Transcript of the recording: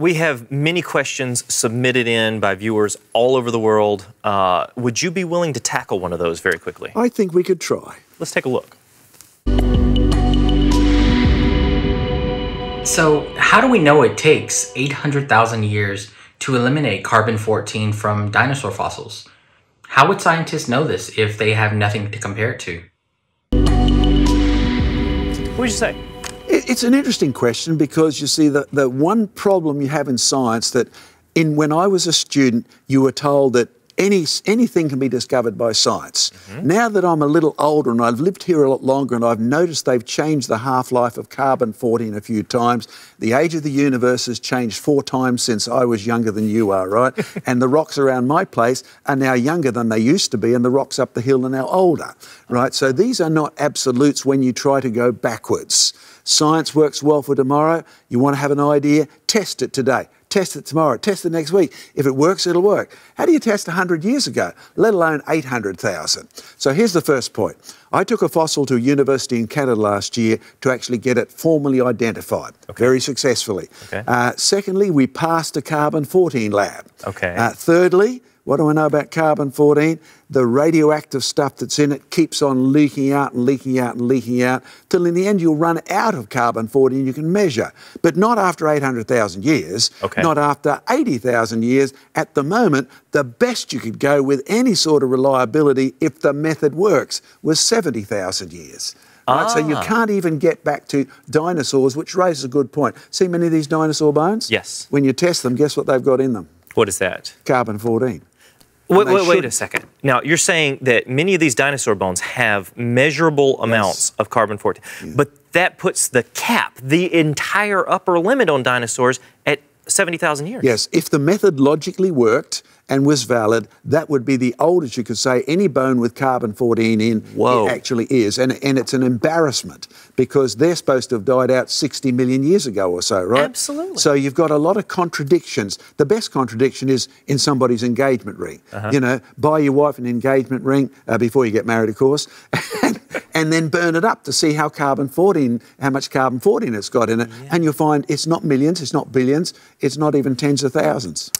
We have many questions submitted in by viewers all over the world. Uh, would you be willing to tackle one of those very quickly? I think we could try. Let's take a look. So, how do we know it takes 800,000 years to eliminate carbon 14 from dinosaur fossils? How would scientists know this if they have nothing to compare it to? What would you say? It's an interesting question because you see, the, the one problem you have in science that in when I was a student, you were told that any, anything can be discovered by science. Mm-hmm. Now that I'm a little older and I've lived here a lot longer and I've noticed they've changed the half life of carbon 14 a few times, the age of the universe has changed four times since I was younger than you are, right? and the rocks around my place are now younger than they used to be, and the rocks up the hill are now older, right? So these are not absolutes when you try to go backwards. Science works well for tomorrow. You want to have an idea, test it today. Test it tomorrow. Test it next week. If it works, it'll work. How do you test 100 years ago, let alone 800,000? So here's the first point. I took a fossil to a university in Canada last year to actually get it formally identified, okay. very successfully. Okay. Uh, secondly, we passed a carbon 14 lab. Okay. Uh, thirdly, what do I know about carbon 14? The radioactive stuff that's in it keeps on leaking out and leaking out and leaking out till in the end you'll run out of carbon 14 you can measure. But not after 800,000 years, okay. not after 80,000 years. At the moment, the best you could go with any sort of reliability if the method works was 70,000 years. Right? Ah. So you ah. can't even get back to dinosaurs, which raises a good point. See many of these dinosaur bones? Yes. When you test them, guess what they've got in them? What is that? Carbon 14. Wait, wait, wait, a second. Now, you're saying that many of these dinosaur bones have measurable yes. amounts of carbon-14, yeah. but that puts the cap, the entire upper limit on dinosaurs at 70,000 years. Yes, if the method logically worked and was valid, that would be the oldest you could say any bone with carbon 14 in Whoa. it actually is. And, and it's an embarrassment because they're supposed to have died out 60 million years ago or so, right? Absolutely. So you've got a lot of contradictions. The best contradiction is in somebody's engagement ring. Uh-huh. You know, buy your wife an engagement ring uh, before you get married, of course, and, then burn it up to see how carbon 14, how much carbon 14 it's got in it. Yeah. And you'll find it's not millions, it's not billions, it's not even tens of thousands.